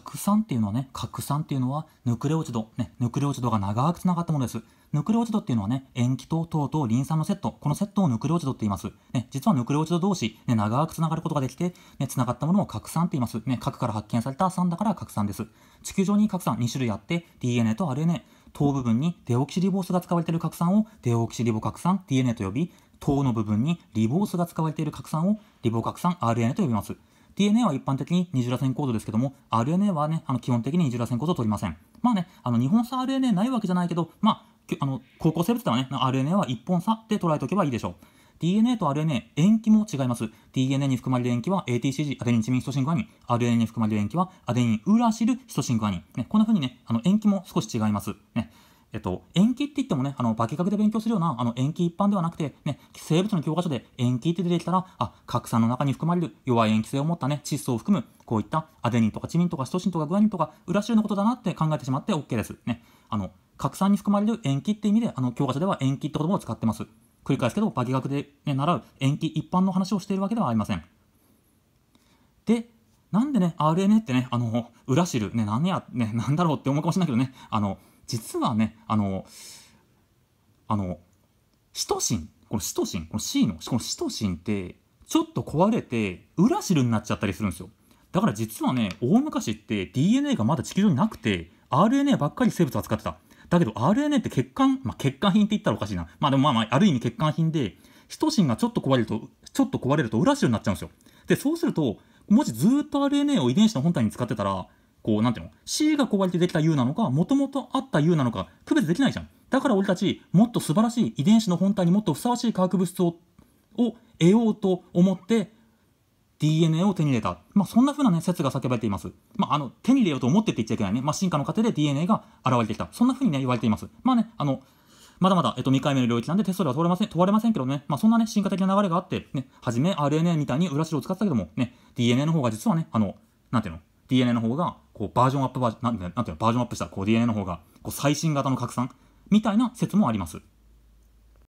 核酸っていうのはね、核酸っていうのはヌクレオチド、ね、ヌクレオチドが長くつながったものです。ヌクレオチドっていうのはね、塩基と糖とリン酸のセット、このセットをヌクレオチドって言います。ね、実はヌクレオチド同士、ね、長くつながることができて、ね、つながったものを核酸って言います。ね、核から発見された酸だから核酸です。地球上に核酸2種類あって、DNA と RNA、糖部分にデオキシリボースが使われている核酸をデオキシリボ核酸 DNA と呼び、糖の部分にリボースが使われている核酸をリボ核酸 RNA と呼びます。DNA は一般的に二重らせん構造ですけども、RNA はね、あの基本的に二重らせん構造を取りません。まあね、あの日本差 RNA ないわけじゃないけど、まあ、あの高校生物ではね、RNA は一本差って捉えておけばいいでしょう。DNA と RNA、塩基も違います。DNA に含まれる塩基は ATCG、アデニンチミンヒトシンクアニン。RNA に含まれる塩基はアデニンウラシルヒトシンクアニン。ね、こんな風にね、あの塩基も少し違います。ねえっと、延期って言ってもね、あの、化学で勉強するような、あの、延期一般ではなくて、ね、生物の教科書で延期って出てきたら、あ、核酸の中に含まれる弱い延期性を持ったね、窒素を含む、こういったアデニンとかチミンとかシトシンとかグアニンとか、裏ルのことだなって考えてしまって OK です。ね。あの、核酸に含まれる延期って意味で、あの、教科書では延期って言葉を使ってます。繰り返すけど、化学で、ね、習う延期一般の話をしているわけではありません。で、なんでね、RNA ってね、あの、裏汁、ね、何や、ね、なんだろうって思うかもしれないけどね、あの、実はねあのあのシトシンこのシトシンこの C のこのシトシンってちょっと壊れてシルになっちゃったりするんですよだから実はね大昔って DNA がまだ地球上になくて RNA ばっかり生物扱ってただけど RNA って血管、まあ、血管品って言ったらおかしいなまあでもまあまあある意味血管品でシトシンがちょっと壊れるとちょっと壊れると裏汁になっちゃうんですよでそうするともしずっと RNA を遺伝子の本体に使ってたらこう、なんていうの ?C が壊れてできた U なのか、もともとあった U なのか、区別できないじゃん。だから俺たち、もっと素晴らしい遺伝子の本体にもっとふさわしい化学物質をを得ようと思って、DNA を手に入れた。まあ、そんな風なね、説が叫ばれています。まあ、あの、手に入れようと思ってって言っちゃいけないね。まあ、進化の過程で DNA が現れてきた。そんな風にね、言われています。まあね、あの、まだまだ、えっと、未回目の領域なんでテストでは問われません、問われませんけどね、まあ、そんなね、進化的な流れがあって、ね、はじめ RNA みたいに裏白を使ってたけども、ね、DNA の方が実はね、あの、なんていうの ?DNA の方がこうバージョンアップバージョン、なんていうの、バージョンアップしたこう DNA の方がこう最新型の拡散みたいな説もあります。